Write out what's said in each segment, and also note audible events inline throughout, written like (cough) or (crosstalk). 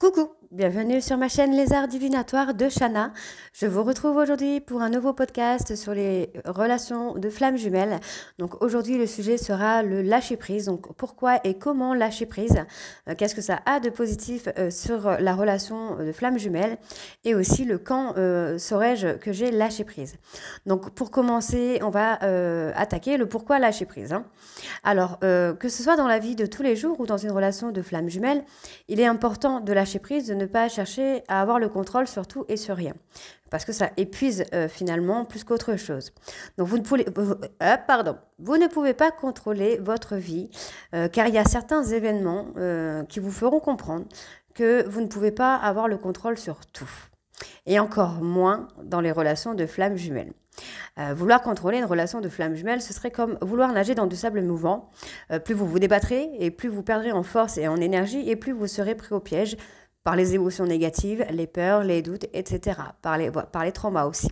Coucou, bienvenue sur ma chaîne Les Arts Divinatoires de Shana. Je vous retrouve aujourd'hui pour un nouveau podcast sur les relations de flammes jumelles. Donc aujourd'hui le sujet sera le lâcher prise. Donc pourquoi et comment lâcher prise euh, Qu'est-ce que ça a de positif euh, sur la relation de flammes jumelles Et aussi le quand euh, saurais-je que j'ai lâché prise Donc pour commencer, on va attaquer le pourquoi lâcher prise. Hein. Alors que ce soit dans la vie de tous les jours ou dans une relation de flammes jumelles, il est important de lâcher prise, de ne pas chercher à avoir le contrôle sur tout et sur rien. Parce que ça épuise euh, finalement plus qu'autre chose. Donc vous ne pouvez, euh, pardon, vous ne pouvez pas contrôler votre vie, euh, car il y a certains événements qui vous feront comprendre que vous ne pouvez pas avoir le contrôle sur tout. Et encore moins dans les relations de flammes jumelles. vouloir contrôler une relation de flammes jumelles ce serait comme vouloir nager dans du sable mouvant. plus vous vous débattrez, et plus vous perdrez en force et en énergie, et plus vous serez pris au piège par les émotions négatives, les peurs, les doutes, etc., par les, par les traumas aussi.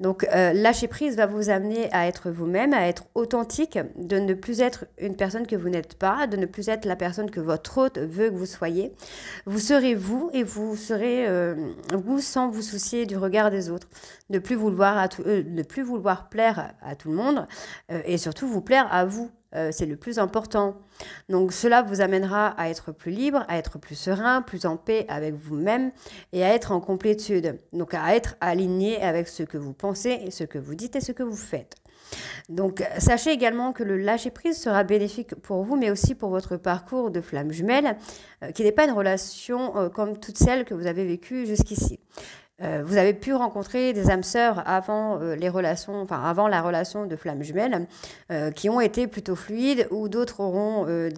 Donc euh, lâcher prise va vous amener à être vous-même, à être authentique, de ne plus être une personne que vous n'êtes pas, de ne plus être la personne que votre hôte veut que vous soyez. Vous serez vous et vous serez euh, vous sans vous soucier du regard des autres, ne plus vouloir, à euh, ne plus vouloir plaire à tout le monde et surtout vous plaire à vous euh, c'est le plus important. Donc cela vous amènera à être plus libre, à être plus serein, plus en paix avec vous-même et à être en complétude. Donc à être aligné avec ce que vous pensez, ce que vous dites et ce que vous faites. Donc sachez également que le lâcher-prise sera bénéfique pour vous, mais aussi pour votre parcours de flamme jumelle, euh, qui n'est pas une relation euh, comme toutes celles que vous avez vécues jusqu'ici. Euh, vous avez pu rencontrer des âmes sœurs avant, euh, les relations, avant la relation de flammes jumelles, euh, qui ont été plutôt fluides ou d'autres auront eu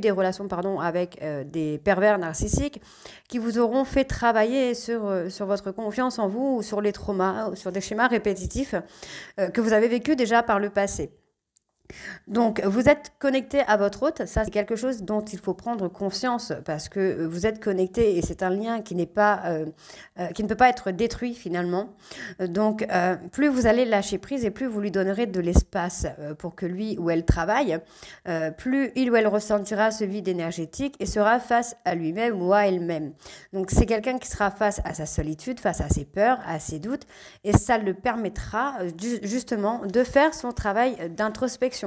des relations pardon, avec des pervers narcissiques qui vous auront fait travailler sur, votre confiance en vous ou sur les traumas sur des schémas répétitifs que vous avez vécu déjà par le passé. Donc, vous êtes connecté à votre hôte, ça c'est quelque chose dont il faut prendre conscience parce que euh, vous êtes connecté et c'est un lien qui pas, euh, euh, qui ne peut pas être détruit finalement. Donc, plus vous allez lâcher prise et plus vous lui donnerez de l'espace pour que lui ou elle travaille, plus il ou elle ressentira ce vide énergétique et sera face à lui-même ou à elle-même. Donc, c'est quelqu'un qui sera face à sa solitude, face à ses peurs, à ses doutes et ça le permettra justement de faire son travail d'introspection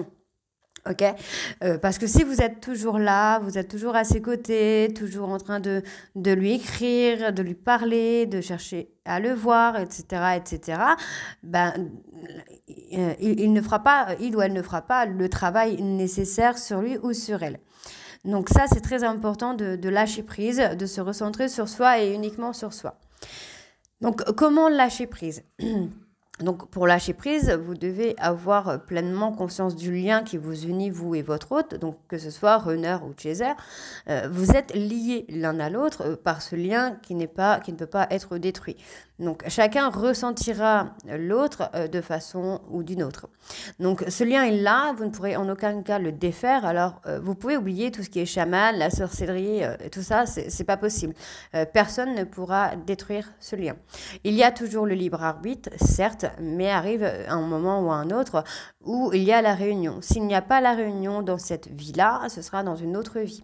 Ok euh, Parce que si vous êtes toujours là, vous êtes toujours à ses côtés, toujours en train de, de lui écrire, de lui parler, de chercher à le voir, etc., etc., ben, euh, il, ne fera pas, il ou elle ne fera pas le travail nécessaire sur lui ou sur elle. Donc ça, c'est très important de lâcher prise, de se recentrer sur soi et uniquement sur soi. Donc, comment lâcher prise (clears throat) Donc pour lâcher prise, vous devez avoir pleinement conscience du lien qui vous unit, vous et votre hôte, donc que ce soit Runner ou Chaser, euh, vous êtes liés l'un à l'autre euh, par ce lien qui, n'est pas, qui ne peut pas être détruit. Donc chacun ressentira l'autre euh, de façon ou d'une autre. Donc ce lien est là, vous ne pourrez en aucun cas le défaire. Alors euh, vous pouvez oublier tout ce qui est chaman, la sorcellerie, euh, tout ça, c'est pas possible. personne ne pourra détruire ce lien. Il y a toujours le libre arbitre, certes, mais arrive un moment ou un autre où il y a la réunion. S'il n'y a pas la réunion dans cette vie-là, ce sera dans une autre vie.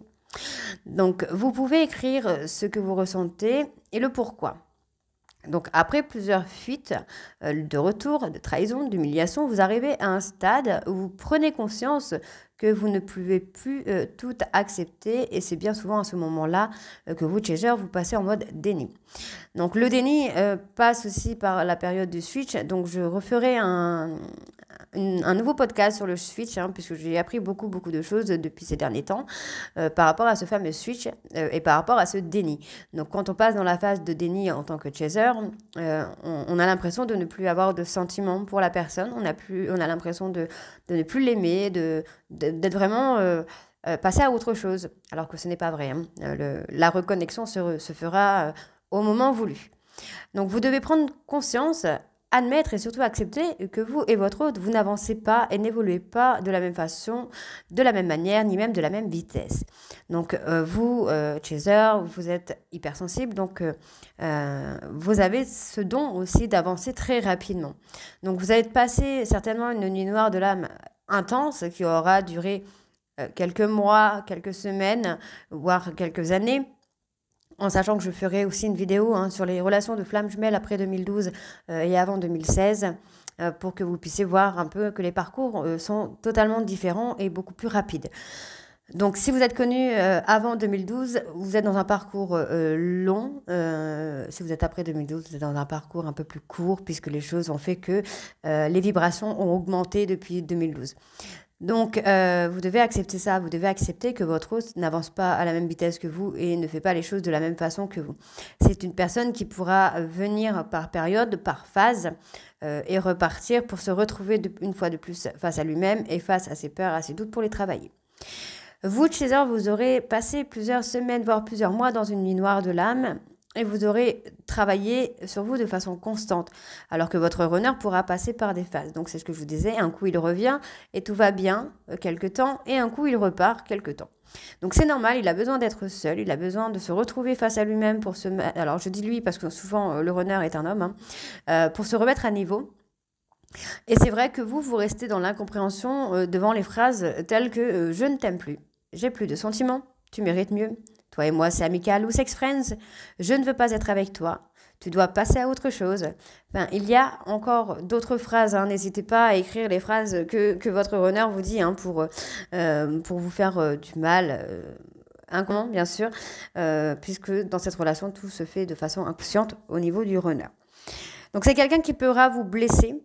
Donc vous pouvez écrire ce que vous ressentez et le pourquoi. Donc après plusieurs fuites euh, de retour, de trahison, d'humiliation, vous arrivez à un stade où vous prenez conscience que vous ne pouvez plus euh, tout accepter et c'est bien souvent à ce moment-là euh, que vous, chaser, vous passez en mode déni. Donc le déni passe aussi par la période du switch, donc je referai un, un nouveau podcast sur le switch, hein, puisque j'ai appris beaucoup, beaucoup de choses depuis ces derniers temps euh, par rapport à ce fameux switch euh, et par rapport à ce déni. Donc, quand on passe dans la phase de déni en tant que chaser, euh, on, a l'impression de ne plus avoir de sentiments pour la personne, on a, plus, on a l'impression de, ne plus l'aimer, de, d'être vraiment. passé à autre chose, alors que ce n'est pas vrai. Hein. la reconnexion se, se fera au moment voulu. Donc vous devez prendre conscience admettre et surtout accepter que vous et votre hôte, vous n'avancez pas et n'évoluez pas de la même façon, de la même manière, ni même de la même vitesse. Donc euh, vous, euh, chaser, vous êtes hypersensible, donc euh, vous avez ce don aussi d'avancer très rapidement. Donc vous avez passé certainement une nuit noire de l'âme intense qui aura duré quelques mois, quelques semaines, voire quelques années en sachant que je ferai aussi une vidéo hein, sur les relations de flammes jumelles après 2012 euh, et avant 2016, euh, pour que vous puissiez voir un peu que les parcours euh, sont totalement différents et beaucoup plus rapides. Donc si vous êtes connu avant 2012, vous êtes dans un parcours long. si vous êtes après 2012, vous êtes dans un parcours un peu plus court, puisque les choses ont fait que les vibrations ont augmenté depuis 2012. Donc, euh, vous devez accepter ça. Vous devez accepter que votre hôte n'avance pas à la même vitesse que vous et ne fait pas les choses de la même façon que vous. C'est une personne qui pourra venir par période, par phase, euh, et repartir pour se retrouver une fois de plus face à lui-même et face à ses peurs, à ses doutes pour les travailler. Vous, Chaser, vous aurez passé plusieurs semaines, voire plusieurs mois dans une nuit noire de l'âme et vous aurez travaillé sur vous de façon constante, alors que votre runner pourra passer par des phases. Donc c'est ce que je vous disais, un coup il revient et tout va bien euh, quelque temps, et un coup il repart quelque temps. Donc c'est normal, il a besoin d'être seul, il a besoin de se retrouver face à lui-même pour se... Alors je dis lui parce que souvent euh, le runner est un homme, hein, euh, pour se remettre à niveau. Et c'est vrai que vous, vous restez dans l'incompréhension devant les phrases telles que je ne t'aime plus, j'ai plus de sentiments, tu mérites mieux, toi et moi, c'est amical ou sex friends. Je ne veux pas être avec toi. Tu dois passer à autre chose. Ben, il y a encore d'autres phrases. Hein. N'hésitez pas à écrire les phrases que, votre runner vous dit hein, pour, euh, pour vous faire euh, du mal. Euh bien sûr, euh, puisque dans cette relation, tout se fait de façon inconsciente au niveau du runner. Donc c'est quelqu'un qui pourra vous blesser,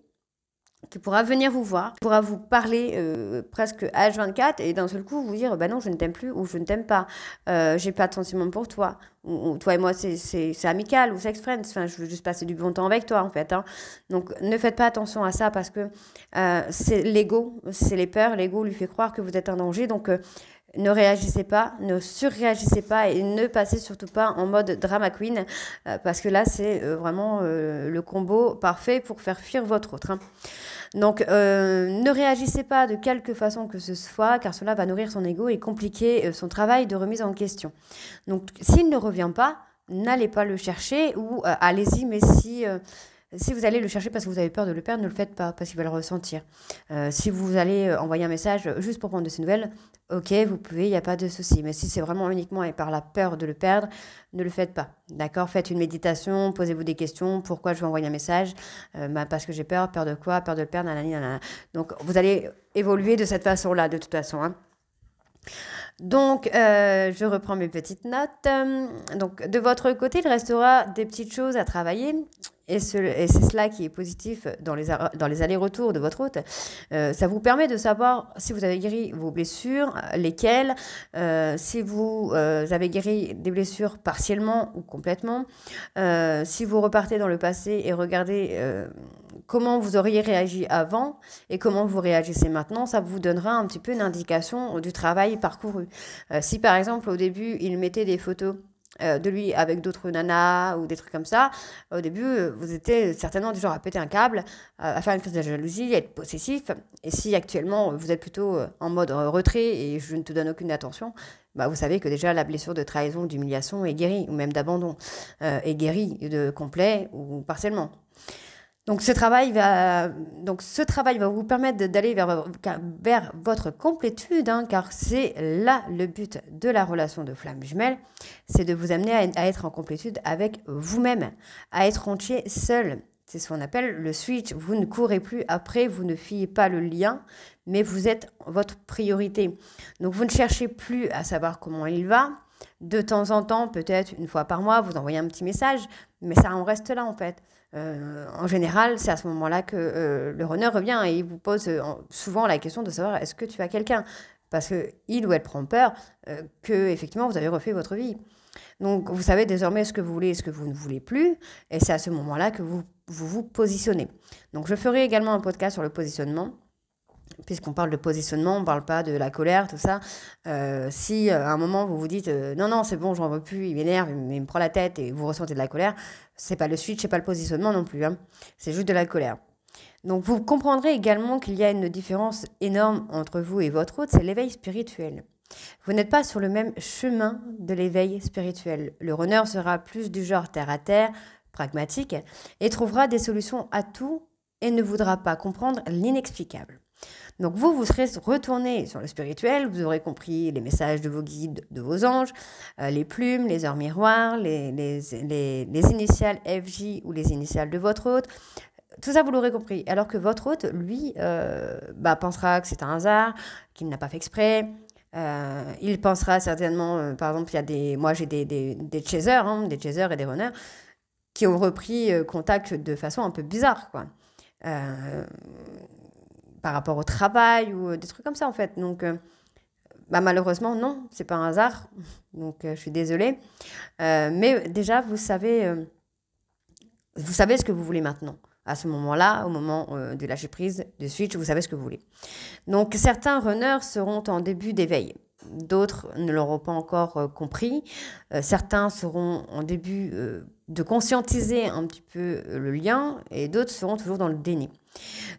qui pourra venir vous voir, pourra vous parler euh, presque H24 et d'un seul coup vous dire bah non je ne t'aime plus ou je ne t'aime pas, euh, j'ai pas de sentiment pour toi, ou, toi et moi c'est amical ou sex friends, enfin je veux juste passer du bon temps avec toi en fait. Hein. Donc ne faites pas attention à ça parce que euh, c'est l'ego, c'est les peurs, l'ego lui fait croire que vous êtes un danger donc ne réagissez pas, ne surréagissez pas et ne passez surtout pas en mode drama queen euh, parce que là c'est euh, vraiment euh, le combo parfait pour faire fuir votre autre. Hein. Donc ne réagissez pas de quelque façon que ce soit car cela va nourrir son ego et compliquer son travail de remise en question. Donc s'il ne revient pas, n'allez pas le chercher ou allez-y mais si si vous allez le chercher parce que vous avez peur de le perdre, ne le faites pas parce qu'il va le ressentir. Euh, si vous allez euh, envoyer un message juste pour prendre de ses nouvelles, ok, vous pouvez, il n'y a pas de souci. Mais si c'est vraiment uniquement et par la peur de le perdre, ne le faites pas. D'accord Faites une méditation, posez-vous des questions. Pourquoi je vais envoyer un message euh, bah, Parce que j'ai peur. Peur de quoi Peur de le perdre. Nanana, Donc vous allez évoluer de cette façon-là, de toute façon. Hein. Donc, je reprends mes petites notes. Donc, de votre côté, il restera des petites choses à travailler et, c'est cela qui est positif dans les, dans allers-retours de votre hôte. Euh, ça vous permet de savoir si vous avez guéri vos blessures, lesquelles, euh, si vous euh, avez guéri des blessures partiellement ou complètement, si vous repartez dans le passé et regardez comment vous auriez réagi avant et comment vous réagissez maintenant, ça vous donnera un petit peu une indication du travail parcouru. si par exemple au début il mettait des photos euh, de lui avec d'autres nanas ou des trucs comme ça, au début, euh, vous étiez certainement du genre à péter un câble, euh, à faire une crise de jalousie, à être possessif. Et si actuellement vous êtes plutôt en mode retrait et je ne te donne aucune attention, bah, vous savez que déjà la blessure de trahison, d'humiliation est guérie, ou même d'abandon, est guérie de complet ou partiellement. Donc ce travail va, donc ce travail va vous permettre d'aller vers, vers, votre complétude, hein, car c'est là le but de la relation de flamme jumelle, c'est de vous amener à, être en complétude avec vous-même, à être entier seul. C'est ce qu'on appelle le switch. Vous ne courez plus après, vous ne fiez pas le lien, mais vous êtes votre priorité. Donc vous ne cherchez plus à savoir comment il va, de temps en temps, peut-être une fois par mois, vous envoyez un petit message, mais ça en reste là en fait. Euh, en général, c'est à ce moment-là que euh, le runner revient et il vous pose euh, souvent la question de savoir est-ce que tu as quelqu'un Parce qu'il ou elle prend peur que, effectivement, vous avez refait votre vie. Donc, vous savez désormais ce que vous voulez et ce que vous ne voulez plus. Et c'est à ce moment-là que vous vous positionnez. Donc, je ferai également un podcast sur le positionnement puisqu'on parle de positionnement, on ne parle pas de la colère, tout ça. Euh, si euh, à un moment vous vous dites euh, non, non, c'est bon, je n'en veux plus, il m'énerve, il, me prend la tête et vous ressentez de la colère, c'est pas le switch, c'est pas le positionnement non plus. Hein. C'est juste de la colère. Donc vous comprendrez également qu'il y a une différence énorme entre vous et votre autre, c'est l'éveil spirituel. Vous n'êtes pas sur le même chemin de l'éveil spirituel. Le runner sera plus du genre terre à terre, pragmatique, et trouvera des solutions à tout et ne voudra pas comprendre l'inexplicable. Donc vous, vous serez retourné sur le spirituel, vous aurez compris les messages de vos guides, de vos anges, euh, les plumes, les heures miroirs, les, les, les, initiales FJ ou les initiales de votre hôte. Tout ça, vous l'aurez compris. Alors que votre hôte, lui, euh, bah, pensera que c'est un hasard, qu'il n'a pas fait exprès, euh, il pensera certainement, par exemple, il y a des, moi j'ai des, des, des chasers, hein, des et des runners, qui ont repris contact de façon un peu bizarre. Quoi par rapport au travail ou euh, des trucs comme ça en fait. Donc euh, bah, malheureusement, non, c'est pas un hasard. Donc, euh, je suis désolée. mais déjà, vous savez, vous savez ce que vous voulez maintenant. À ce moment-là, au moment de lâcher prise, de switch, vous savez ce que vous voulez. Donc, certains runners seront en début d'éveil d'autres ne l'auront pas encore euh, compris. Euh, certains seront en début euh, de conscientiser un petit peu le lien et d'autres seront toujours dans le déni.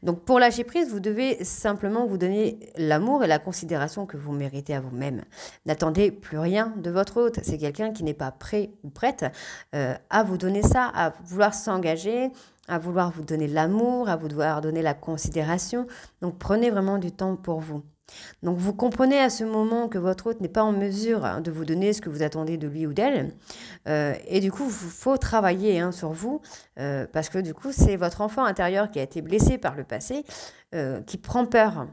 Donc pour lâcher prise, vous devez simplement vous donner l'amour et la considération que vous méritez à vous-même. N'attendez plus rien de votre hôte. C'est quelqu'un qui n'est pas prêt ou prête à vous donner ça, à vouloir s'engager, à vouloir vous donner l'amour, à vous devoir donner la considération. Donc prenez vraiment du temps pour vous. Donc vous comprenez à ce moment que votre hôte n'est pas en mesure hein, de vous donner ce que vous attendez de lui ou d'elle. Euh, et du coup, il faut travailler hein, sur vous, euh, parce que du coup, c'est votre enfant intérieur qui a été blessé par le passé, euh, qui prend peur.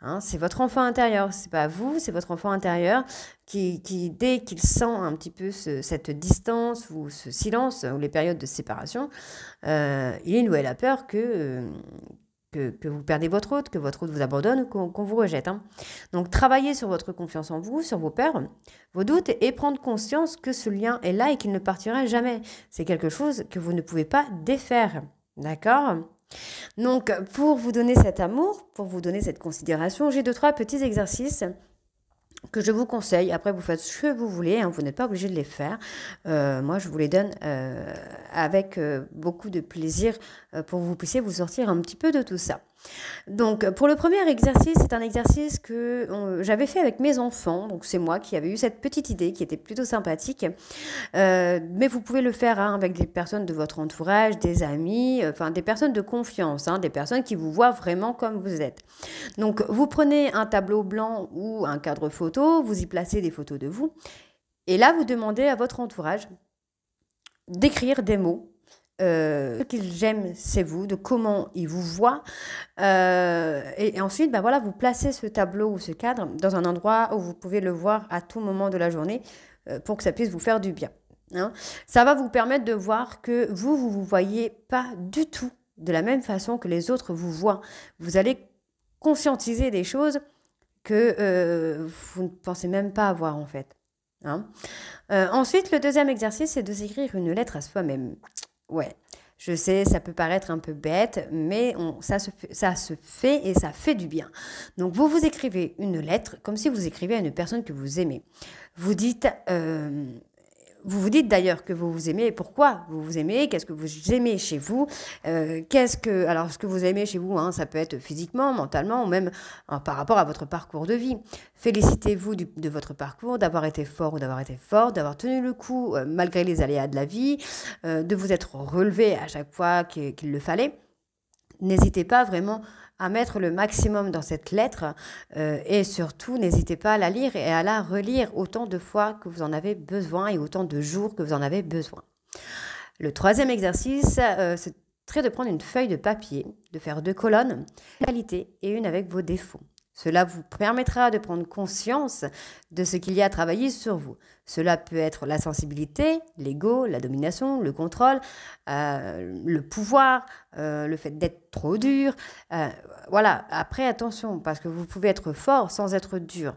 Hein. c'est votre enfant intérieur, c'est pas vous, c'est votre enfant intérieur qui, dès qu'il sent un petit peu cette distance ou ce silence ou les périodes de séparation, il ou elle a peur que que, vous perdez votre hôte, que votre hôte vous abandonne qu'on vous rejette. Hein. Donc travaillez sur votre confiance en vous, sur vos peurs, vos doutes et prendre conscience que ce lien est là et qu'il ne partira jamais. C'est quelque chose que vous ne pouvez pas défaire. D'accord Donc pour vous donner cet amour, pour vous donner cette considération, j'ai deux, trois petits exercices que je vous conseille. Après, vous faites ce que vous voulez, hein, vous n'êtes pas obligé de les faire. Euh, moi, je vous les donne euh, avec euh, beaucoup de plaisir pour que vous puissiez vous sortir un petit peu de tout ça. Donc euh, pour le premier exercice, c'est un exercice que euh, j'avais fait avec mes enfants. Donc c'est moi qui avais eu cette petite idée qui était plutôt sympathique. Euh, mais vous pouvez le faire hein, avec des personnes de votre entourage, des amis, enfin des personnes de confiance, hein, des personnes qui vous voient vraiment comme vous êtes. Donc vous prenez un tableau blanc ou un cadre photo, vous y placez des photos de vous. Et là, vous demandez à votre entourage d'écrire des mots euh, « Ce qu'ils j'aime, c'est vous, de comment il vous voit. Euh, et, ensuite, ben voilà, vous placez ce tableau ou ce cadre dans un endroit où vous pouvez le voir à tout moment de la journée euh, pour que ça puisse vous faire du bien. Hein. Ça va vous permettre de voir que vous, vous vous voyez pas du tout de la même façon que les autres vous voient. Vous allez conscientiser des choses que vous ne pensez même pas avoir en fait. Hein. ensuite, le deuxième exercice, c'est de s'écrire une lettre à soi-même ouais. Je sais, ça peut paraître un peu bête, mais ça, se, ça se fait et ça fait du bien. Donc vous vous écrivez une lettre comme si vous écrivez à une personne que vous aimez. Vous dites, euh, vous vous dites d'ailleurs que vous vous aimez, pourquoi vous vous aimez, qu'est-ce que vous aimez chez vous, euh, qu'est-ce que, alors ce que vous aimez chez vous, hein, ça peut être physiquement, mentalement ou même euh, par rapport à votre parcours de vie. Félicitez-vous de votre parcours, d'avoir été fort ou d'avoir été fort, d'avoir tenu le coup euh, malgré les aléas de la vie, de vous être relevé à chaque fois qu'il le fallait. N'hésitez pas vraiment à mettre le maximum dans cette lettre euh, et surtout n'hésitez pas à la lire et à la relire autant de fois que vous en avez besoin et autant de jours que vous en avez besoin. Le troisième exercice, euh, c'est de prendre une feuille de papier, de faire deux colonnes, qualité et une avec vos défauts. Cela vous permettra de prendre conscience de ce qu'il y a à travailler sur vous. Cela peut être la sensibilité, l'ego, la domination, le contrôle, euh, le pouvoir, euh, le fait d'être trop dur. Euh, voilà, après attention, parce que vous pouvez être fort sans être dur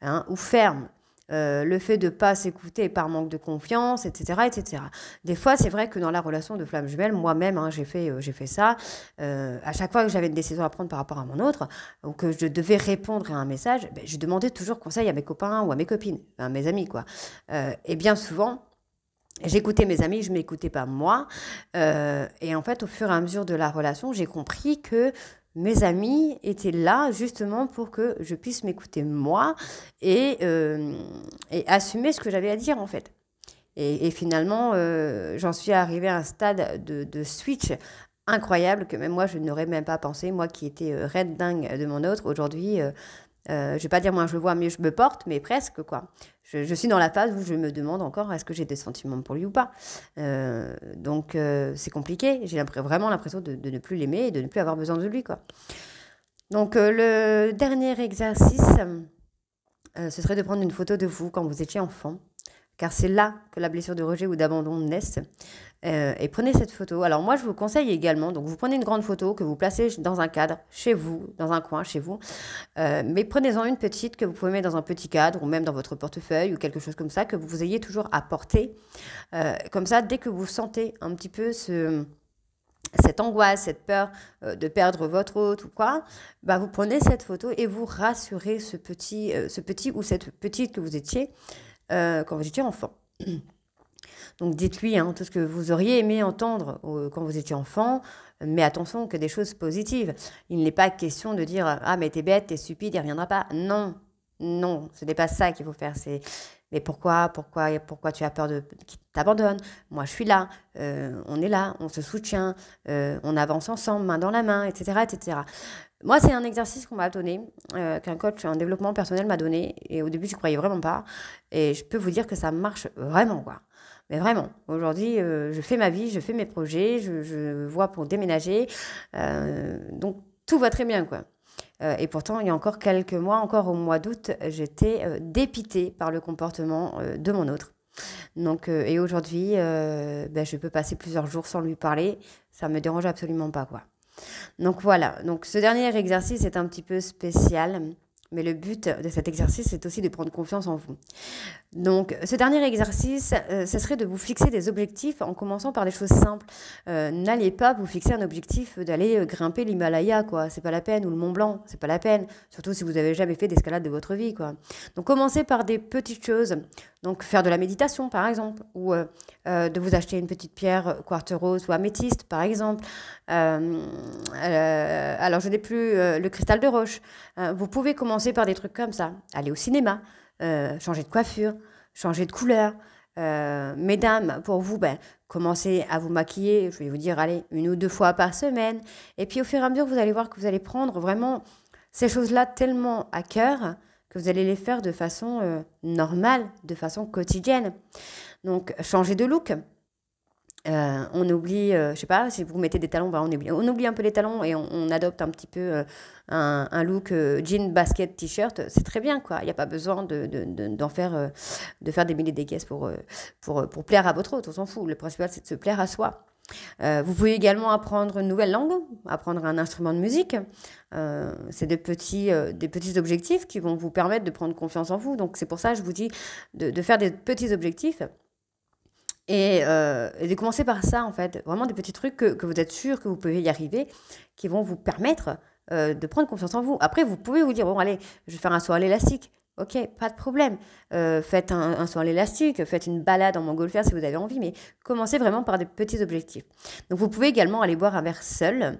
hein, ou ferme. Euh, le fait de pas s'écouter par manque de confiance, etc. etc. Des fois, c'est vrai que dans la relation de flamme jumelle, moi-même, hein, j'ai fait, euh, j'ai fait ça. Euh, à chaque fois que j'avais une décision à prendre par rapport à mon autre, ou que je devais répondre à un message, ben, je demandais toujours conseil à mes copains ou à mes copines, à mes amis. quoi. et bien souvent, J'écoutais mes amis, je m'écoutais pas moi. et en fait, au fur et à mesure de la relation, j'ai compris que mes amis étaient là justement pour que je puisse m'écouter moi et, euh, assumer ce que j'avais à dire en fait. Et, finalement, euh, j'en suis arrivée à un stade de, switch incroyable que même moi je n'aurais même pas pensé, moi qui étais euh, red dingue de mon autre, aujourd'hui euh, je ne vais pas dire moi je vois, mieux je me porte, mais presque quoi. Je, suis dans la phase où je me demande encore est-ce que j'ai des sentiments pour lui ou pas. Euh, donc euh, c'est compliqué. J'ai vraiment l'impression de, de, ne plus l'aimer et de ne plus avoir besoin de lui quoi. Donc le dernier exercice, ce serait de prendre une photo de vous quand vous étiez enfant car c'est là que la blessure de rejet ou d'abandon naît. Euh, et prenez cette photo. Alors moi, je vous conseille également, donc vous prenez une grande photo que vous placez dans un cadre, chez vous, dans un coin, chez vous, euh, mais prenez-en une petite que vous pouvez mettre dans un petit cadre ou même dans votre portefeuille ou quelque chose comme ça, que vous ayez toujours à porter. Euh, comme ça, dès que vous sentez un petit peu cette angoisse, cette peur de perdre votre hôte ou quoi, bah vous prenez cette photo et vous rassurez ce petit, ce petit ou cette petite que vous étiez euh, quand vous étiez enfant. (clears throat) Donc dites-lui hein, tout ce que vous auriez aimé entendre euh, quand vous étiez enfant, mais attention que des choses positives. Il n'est pas question de dire ⁇ Ah mais t'es bête, t'es stupide, il ne reviendra pas ⁇ Non, non, ce n'est pas ça qu'il faut faire. C'est mais pourquoi, pourquoi, pourquoi tu as peur de qu'il t'abandonne Moi, je suis là, euh, on est là, on se soutient, euh, on avance ensemble, main dans la main, etc., etc. Moi, c'est un exercice qu'on m'a donné, euh, qu'un coach en développement personnel m'a donné, et au début, je croyais vraiment pas, et je peux vous dire que ça marche vraiment, quoi. Mais vraiment, aujourd'hui, je fais ma vie, je fais mes projets, je, je vois pour déménager, donc tout va très bien, quoi. Euh, et pourtant, il y a encore quelques mois, encore au mois d'août, j'étais euh, dépitée par le comportement euh, de mon autre. Donc, et aujourd'hui, ben, je peux passer plusieurs jours sans lui parler. Ça me dérange absolument pas, quoi. Donc voilà, donc ce dernier exercice est un petit peu spécial, mais le but de cet exercice, c'est aussi de prendre confiance en vous. Donc, ce dernier exercice, euh, ce serait de vous fixer des objectifs en commençant par des choses simples. Euh, n'allez pas vous fixer un objectif d'aller euh, grimper l'Himalaya, quoi. C'est pas la peine, ou le Mont Blanc, c'est pas la peine. Surtout si vous avez jamais fait d'escalade de votre vie, quoi. Donc, commencez par des petites choses. Donc, faire de la méditation, par exemple, ou de vous acheter une petite pierre quartz rose ou améthyste, par exemple. alors, je n'ai plus le cristal de roche. vous pouvez commencer par des trucs comme ça. Aller au cinéma. Euh, changer de coiffure, changer de couleur. Euh, mesdames, pour vous, ben, commencez à vous maquiller, je vais vous dire, allez, une ou deux fois par semaine. Et puis au fur et à mesure, vous allez voir que vous allez prendre vraiment ces choses-là tellement à cœur que vous allez les faire de façon euh, normale, de façon quotidienne. Donc, changer de look, euh, on oublie, euh, je sais pas, si vous mettez des talons, bah, on, oublie, on oublie un peu les talons et on, adopte un petit peu euh, un, look jean, basket, t-shirt. C'est très bien, quoi. Il n'y a pas besoin de, d'en faire, de faire des milliers des caisses pour, pour, plaire à votre autre. On s'en fout. Le principal, c'est de se plaire à soi. vous pouvez également apprendre une nouvelle langue, apprendre un instrument de musique. c'est des petits, des petits objectifs qui vont vous permettre de prendre confiance en vous. Donc c'est pour ça que je vous dis de faire des petits objectifs euh, et, de commencer par ça, en fait. Vraiment des petits trucs que, vous êtes sûr que vous pouvez y arriver, qui vont vous permettre euh, de prendre confiance en vous. Après, vous pouvez vous dire, bon, allez, je vais faire un soir à l'élastique. Ok, pas de problème. Euh, faites un, soir à l'élastique, faites une balade en montgolfière si vous avez envie, mais commencez vraiment par des petits objectifs. Donc vous pouvez également aller boire un verre seul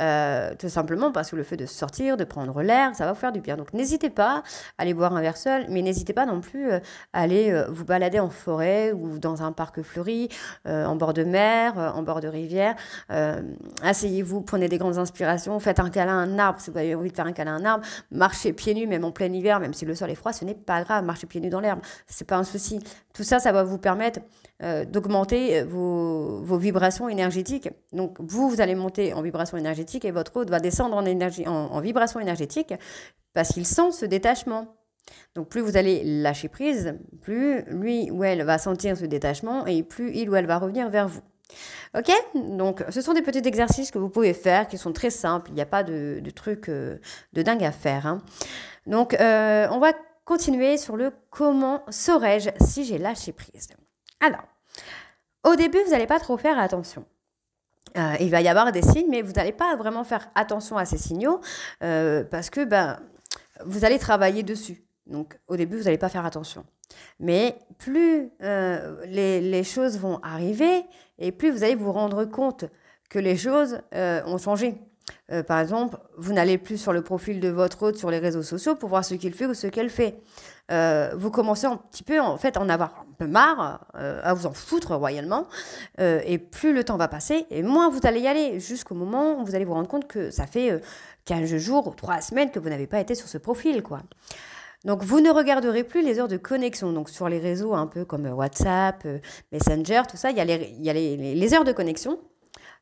euh, tout simplement parce que le fait de sortir, de prendre l'air, ça va vous faire du bien. Donc n'hésitez pas à aller boire un verre seul, mais n'hésitez pas non plus euh, à aller euh, vous balader en forêt ou dans un parc fleuri, en bord de mer, en bord de rivière. Asseyez-vous, prenez des grandes inspirations, faites un câlin à un arbre si vous avez envie de faire un câlin à un arbre, marchez pieds nus même en plein hiver, même si le sol est froid, ce n'est pas grave, marchez pieds nus dans l'herbe, ce n'est pas un souci. Tout ça, ça va vous permettre euh, d'augmenter euh, vos, vibrations énergétiques. Donc vous, vous allez monter en vibration énergétique et votre hôte va descendre en, énergie, en, vibration énergétique parce qu'il sent ce détachement. Donc plus vous allez lâcher prise, plus lui ou elle va sentir ce détachement et plus il ou elle va revenir vers vous. Ok Donc ce sont des petits exercices que vous pouvez faire, qui sont très simples, il n'y a pas de, truc euh, de dingue à faire. Hein. Donc on va continuer sur le comment saurais-je si j'ai lâché prise. Alors, au début, vous n'allez pas trop faire attention. Euh, il va y avoir des signes, mais vous n'allez pas vraiment faire attention à ces signaux euh, parce que ben, vous allez travailler dessus. Donc au début, vous n'allez pas faire attention. Mais plus euh, les, choses vont arriver et plus vous allez vous rendre compte que les choses ont changé. par exemple, vous n'allez plus sur le profil de votre hôte sur les réseaux sociaux pour voir ce qu'il fait ou ce qu'elle fait. vous commencez un petit peu en fait en avoir marre, euh, à vous en foutre royalement. Euh, et plus le temps va passer, et moins vous allez y aller, jusqu'au moment où vous allez vous rendre compte que ça fait 15 euh, jours ou 3 semaines que vous n'avez pas été sur ce profil, quoi. Donc vous ne regarderez plus les heures de connexion. Donc sur les réseaux un peu comme WhatsApp, Messenger, tout ça, il y a les, il y a les, heures de connexion.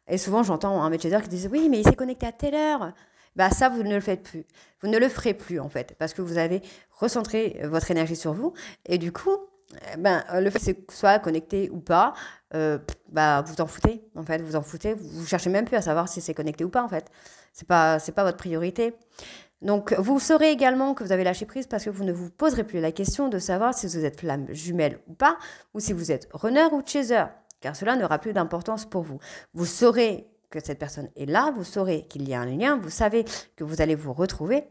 Et souvent j'entends un médecin qui dit oui mais il s'est connecté à telle heure. Bah ça vous ne le faites plus. Vous ne le ferez plus en fait parce que vous avez recentré votre énergie sur vous et du coup eh ben, euh, le fait que soit connecté ou pas, euh, bah, vous en foutez, en fait, vous en foutez, vous cherchez même plus à savoir si c'est connecté ou pas, en fait. C'est pas, c'est pas votre priorité. Donc, vous saurez également que vous avez lâché prise parce que vous ne vous poserez plus la question de savoir si vous êtes flamme jumelle ou pas, ou si vous êtes runner ou chaser, car cela n'aura plus d'importance pour vous. Vous saurez que cette personne est là, vous saurez qu'il y a un lien, vous savez que vous allez vous retrouver,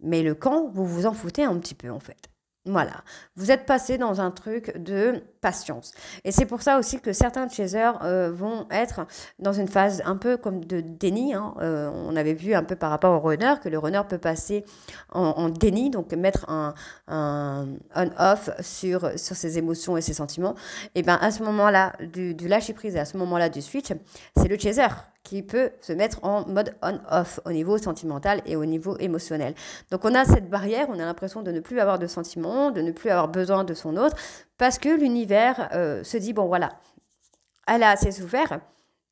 mais le quand, vous vous en foutez un petit peu, en fait. Voilà, vous êtes passé dans un truc de patience. Et c'est pour ça aussi que certains chasers euh, vont être dans une phase un peu comme de déni. Hein. Euh, on avait vu un peu par rapport au runner que le runner peut passer en, déni, donc mettre un, un on-off sur, sur ses émotions et ses sentiments. Et bien à ce moment-là, du, lâcher-prise et à ce moment-là du switch, c'est le chaser qui peut se mettre en mode on-off au niveau sentimental et au niveau émotionnel. Donc on a cette barrière, on a l'impression de ne plus avoir de sentiments, de ne plus avoir besoin de son autre, parce que l'univers euh, se dit, bon voilà, elle a assez souffert,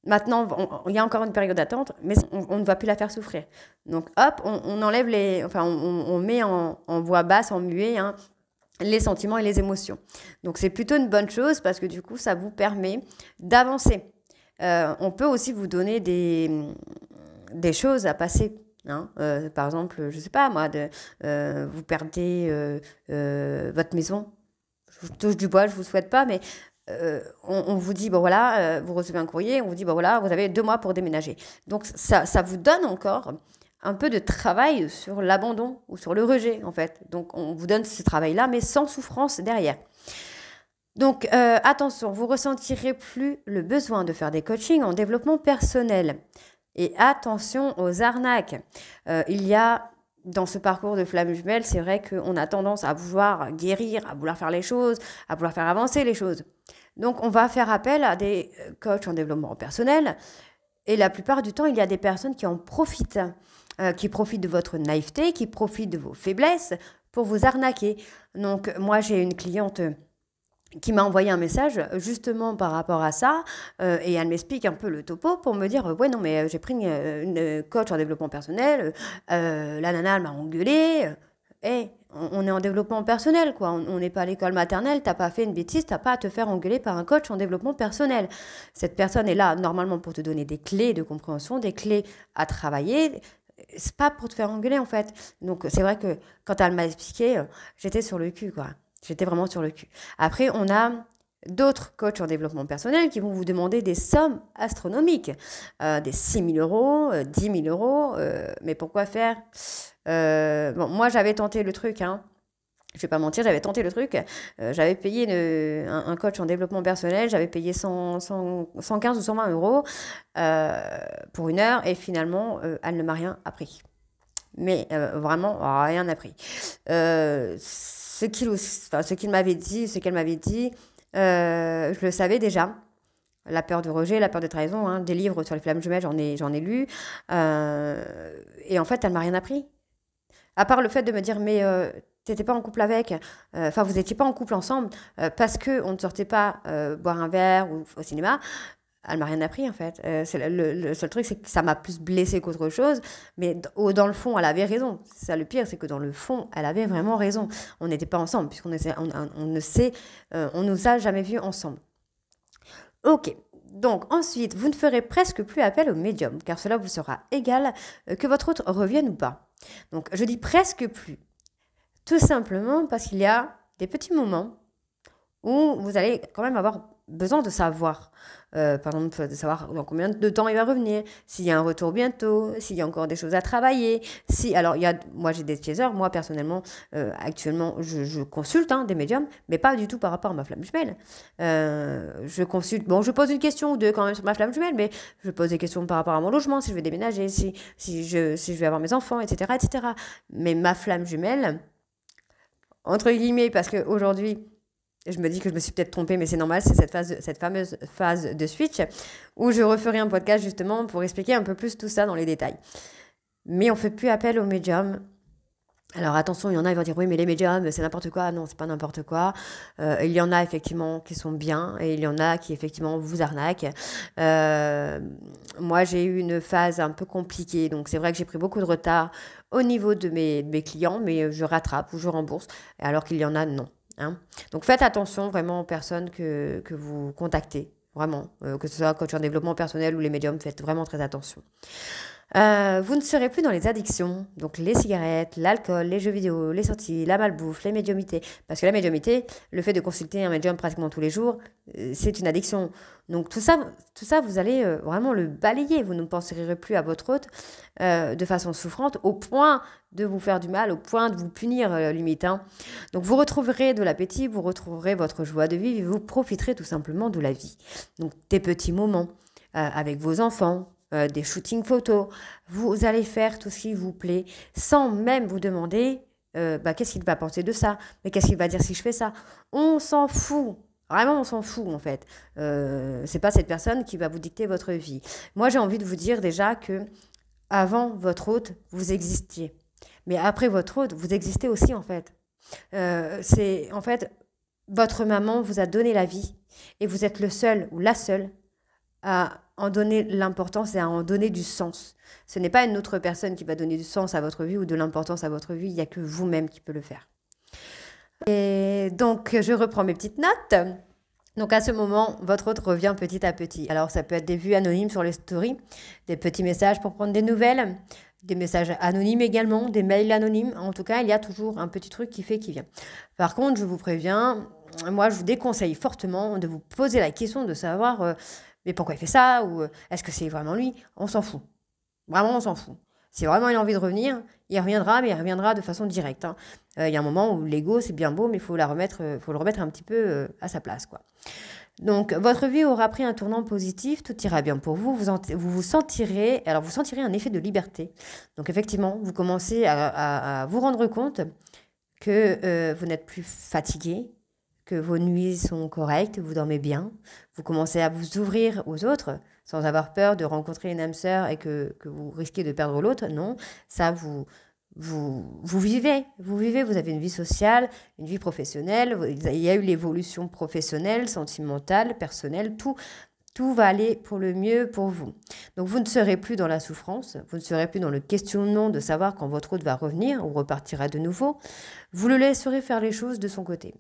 Maintenant, il y a encore une période d'attente, mais on, ne va plus la faire souffrir. Donc, hop, on, enlève les. Enfin, on, met en, voix basse, en muet, hein, les sentiments et les émotions. Donc, c'est plutôt une bonne chose parce que du coup, ça vous permet d'avancer. Euh, on peut aussi vous donner des, des choses à passer. Hein. Euh, par exemple, je ne sais pas moi, de, vous perdez votre maison, je touche du bois, je vous souhaite pas, mais euh, on, vous dit, bon voilà, euh, vous recevez un courrier, on vous dit, bon voilà, vous avez deux mois pour déménager. Donc ça, ça vous donne encore un peu de travail sur l'abandon ou sur le rejet, en fait. Donc on vous donne ce travail-là, mais sans souffrance derrière. Donc euh, attention, vous ressentirez plus le besoin de faire des coachings en développement personnel. Et attention aux arnaques. il y a dans ce parcours de flammes jumelles, c'est vrai qu'on a tendance à vouloir guérir, à vouloir faire les choses, à vouloir faire avancer les choses. Donc on va faire appel à des euh, coachs en développement personnel. Et la plupart du temps, il y a des personnes qui en profitent, euh, qui profitent de votre naïveté, qui profitent de vos faiblesses pour vous arnaquer. Donc moi, j'ai une cliente qui m'a envoyé un message justement par rapport à ça, euh, et elle m'explique un peu le topo pour me dire, ouais non mais euh, j'ai pris une, euh, coach en développement personnel, la nana elle m'a engueulé, hey, on, on, est en développement personnel quoi, on n'est pas à l'école maternelle, t'as pas fait une bêtise, t'as pas à te faire engueuler par un coach en développement personnel. Cette personne est là normalement pour te donner des clés de compréhension, des clés à travailler, c'est pas pour te faire engueuler en fait. Donc c'est vrai que quand elle m'a expliqué, j'étais sur le cul quoi. J'étais vraiment sur le cul. Après, on a d'autres coachs en développement personnel qui vont vous demander des sommes astronomiques, euh, des 6 000 euros, 10 euh, 000 euros, euh, mais pourquoi faire Moi, j'avais tenté le truc, hein. Je vais pas mentir, j'avais tenté le truc. j'avais payé un, coach en développement personnel, j'avais payé 115 ou 120 euros pour une heure et finalement, elle ne m'a rien appris. Mais vraiment, rien appris ce qu'il m'avait dit, ce qu'elle m'avait dit, euh, je le savais déjà. La peur de rejet, la peur de trahison. Hein, des livres sur les flammes jumelles, j'en ai, ai lu. Euh, et en fait, elle m'a rien appris. À part le fait de me dire, mais euh, t'étais pas en couple avec, enfin, vous n'étiez pas en couple ensemble parce que on ne sortait pas boire un verre ou au cinéma elle m'a rien appris en fait. Euh, le, seul truc, c'est que ça m'a plus blessé qu'autre chose. Mais dans le fond, elle avait raison. Ça, le pire, c'est que dans le fond, elle avait vraiment raison. On n'était pas ensemble, puisqu'on ne sait, euh, on nous a jamais vus ensemble. Ok. Donc ensuite, vous ne ferez presque plus appel au médium, car cela vous sera égal euh, que votre autre revienne ou pas. Donc je dis presque plus, tout simplement parce qu'il y a des petits moments où vous allez quand même avoir besoin de savoir. Euh, par exemple, de savoir dans combien de temps il va revenir, s'il y a un retour bientôt, s'il y a encore des choses à travailler. Si, alors, il y a, moi, j'ai des piéseurs. Moi, personnellement, euh, actuellement, je, consulte hein, des médiums, mais pas du tout par rapport à ma flamme jumelle. Euh, je consulte, bon, je pose une question ou deux quand même sur ma flamme jumelle, mais je pose des questions par rapport à mon logement, si je vais déménager, si, si, je, si je vais avoir mes enfants, etc., etc. Mais ma flamme jumelle, entre guillemets, parce qu'aujourd'hui, je me dis que je me suis peut-être trompée, mais c'est normal, c'est cette, phase, cette fameuse phase de switch, où je referai un podcast justement pour expliquer un peu plus tout ça dans les détails. Mais on fait plus appel aux médiums. Alors attention, il y en a, qui vont dire oui, mais les médiums, c'est n'importe quoi. Non, c'est pas n'importe quoi. Euh, il y en a effectivement qui sont bien et il y en a qui effectivement vous arnaquent. Euh, moi, j'ai eu une phase un peu compliquée, donc c'est vrai que j'ai pris beaucoup de retard au niveau de mes clients, mais je rattrape ou je rembourse, alors qu'il y en a non. Hein. Donc faites attention vraiment aux personnes que, que vous contactez, vraiment. Euh, que ce soit coach en développement personnel ou les médiums, faites vraiment très attention. Euh, vous ne serez plus dans les addictions, donc les cigarettes, l'alcool, les jeux vidéo, les sorties, la malbouffe, les médiumités. Parce que la médiumité, le fait de consulter un médium pratiquement tous les jours, euh, c'est une addiction. Donc tout ça, tout ça vous allez euh, vraiment le balayer. Vous ne penserez plus à votre hôte de façon souffrante, au point de vous faire du mal, au point de vous punir limite. Hein. Donc vous retrouverez de l'appétit, vous retrouverez votre joie de vivre, vous profiterez tout simplement de la vie. Donc des petits moments avec vos enfants, euh, des shootings photos. Vous allez faire tout ce qui vous plaît sans même vous demander euh, bah, qu'est-ce qu'il va penser de ça, mais qu'est-ce qu'il va dire si je fais ça. On s'en fout. Vraiment, on s'en fout en fait. Euh, c'est pas cette personne qui va vous dicter votre vie. Moi, j'ai envie de vous dire déjà que avant votre hôte, vous existiez. Mais après votre hôte, vous existez aussi en fait. c'est en fait votre maman vous a donné la vie et vous êtes le seul ou la seule à en donner l'importance et à en donner du sens. Ce n'est pas une autre personne qui va donner du sens à votre vie ou de l'importance à votre vie, il n'y a que vous-même qui peut le faire. Et donc, je reprends mes petites notes. Donc à ce moment, votre hôte revient petit à petit. Alors ça peut être des vues anonymes sur les stories, des petits messages pour prendre des nouvelles, des messages anonymes également, des mails anonymes. En tout cas, il y a toujours un petit truc qui fait qu'il vient. Par contre, je vous préviens, moi je vous déconseille fortement de vous poser la question de savoir euh, mais pourquoi il fait ça Ou euh, est-ce que c'est vraiment lui On s'en fout. Vraiment, on s'en fout. Si vraiment il a envie de revenir, il reviendra, mais il reviendra de façon directe. Hein. Euh, il y a un moment où l'ego, c'est bien beau, mais il faut, la remettre, euh, faut le remettre un petit peu à sa place. quoi. Donc, votre vie aura pris un tournant positif, tout ira bien pour vous, vous vous, vous, sentirez, alors vous sentirez un effet de liberté. Donc, effectivement, vous commencez à vous rendre compte que vous n'êtes plus fatigué, que vos nuits sont correctes, vous dormez bien, vous commencez à vous ouvrir aux autres sans avoir peur de rencontrer une âme sœur et que, que vous risquez de perdre l'autre. Non, ça vous, vous, vous vivez, vous vivez, vous avez une vie sociale, une vie professionnelle, il y a eu l'évolution professionnelle, sentimentale, personnelle, tout, tout va aller pour le mieux pour vous. Donc vous ne serez plus dans la souffrance, vous ne serez plus dans le questionnement de savoir quand votre autre va revenir ou repartira de nouveau. Vous le laisserez faire les choses de son côté.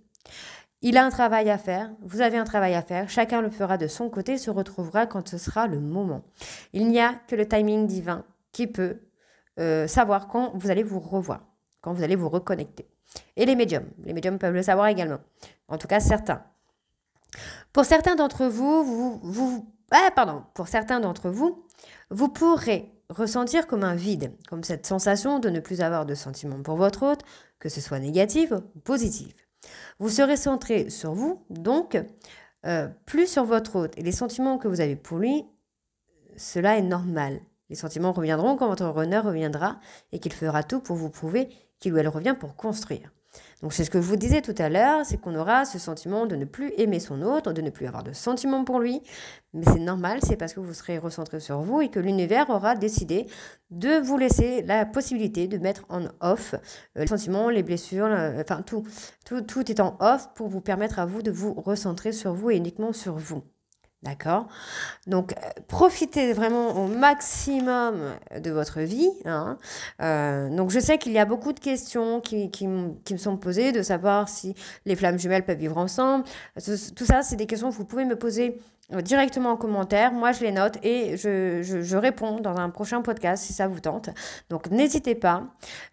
Il a un travail à faire, vous avez un travail à faire, chacun le fera de son côté, se retrouvera quand ce sera le moment. Il n'y a que le timing divin qui peut euh, savoir quand vous allez vous revoir, quand vous allez vous reconnecter. Et les médiums, les médiums peuvent le savoir également, en tout cas certains. Pour certains d'entre vous, vous, ah, pardon, pour certains d'entre vous, vous pourrez ressentir comme un vide, comme cette sensation de ne plus avoir de sentiments pour votre hôte, que ce soit négatif ou positif. Vous serez centré sur vous, donc euh, plus sur votre hôte et les sentiments que vous avez pour lui, cela est normal. Les sentiments reviendront quand votre runner reviendra et qu'il fera tout pour vous prouver qu'il ou elle revient pour construire. Donc c'est ce que je vous disais tout à l'heure, c'est qu'on aura ce sentiment de ne plus aimer son autre, de ne plus avoir de sentiment pour lui. Mais c'est normal, c'est parce que vous serez recentré sur vous et que l'univers aura décidé de vous laisser la possibilité de mettre en off euh, les sentiments, les blessures, euh, enfin tout, tout. Tout est en off pour vous permettre à vous de vous recentrer sur vous et uniquement sur vous. D'accord Donc, euh, profitez vraiment au maximum de votre vie. Hein. Euh, donc, je sais qu'il y a beaucoup de questions qui, me sont posées, de savoir si les flammes jumelles peuvent vivre ensemble. Tout ça, c'est des questions que vous pouvez me poser euh, directement en commentaire. Moi, je les note et je, je, réponds dans un prochain podcast si ça vous tente. Donc, n'hésitez pas.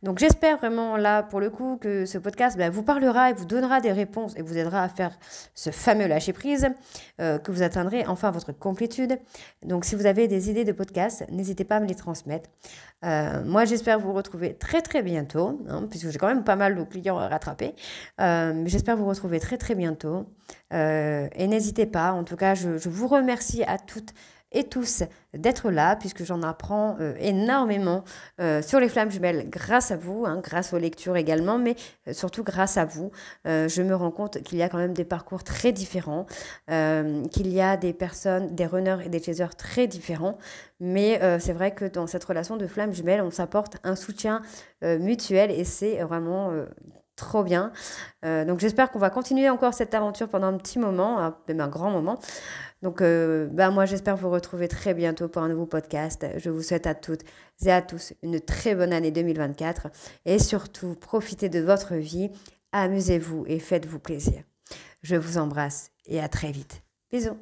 Donc, j'espère vraiment là, pour le coup, que ce podcast bah, vous parlera et vous donnera des réponses et vous aidera à faire ce fameux lâcher-prise, euh, que vous atteindrez enfin votre complétude. Donc, si vous avez des idées de podcast, n'hésitez pas à me les transmettre. Euh, moi, j'espère vous retrouver très très bientôt, hein, puisque j'ai quand même pas mal de clients à rattraper. Euh, j'espère vous retrouver très très bientôt. Euh, et n'hésitez pas, en tout cas, je vous remercie à toutes et tous d'être là, puisque j'en apprends euh, énormément euh, sur les flammes jumelles grâce à vous, hein, grâce aux lectures également, mais euh, surtout grâce à vous. je me rends compte qu'il y a quand même des parcours très différents, qu'il y a des personnes, des runners et des chasseurs très différents, mais c'est vrai que dans cette relation de flammes jumelles, on s'apporte un soutien mutuel et c'est vraiment trop bien. Euh, donc j'espère qu'on va continuer encore cette aventure pendant un petit moment, hein, même un grand moment. Donc euh, bah moi j'espère vous retrouver très bientôt pour un nouveau podcast. Je vous souhaite à toutes et à tous une très bonne année 2024 et surtout profitez de votre vie, amusez-vous et faites-vous plaisir. Je vous embrasse et à très vite. Bisous.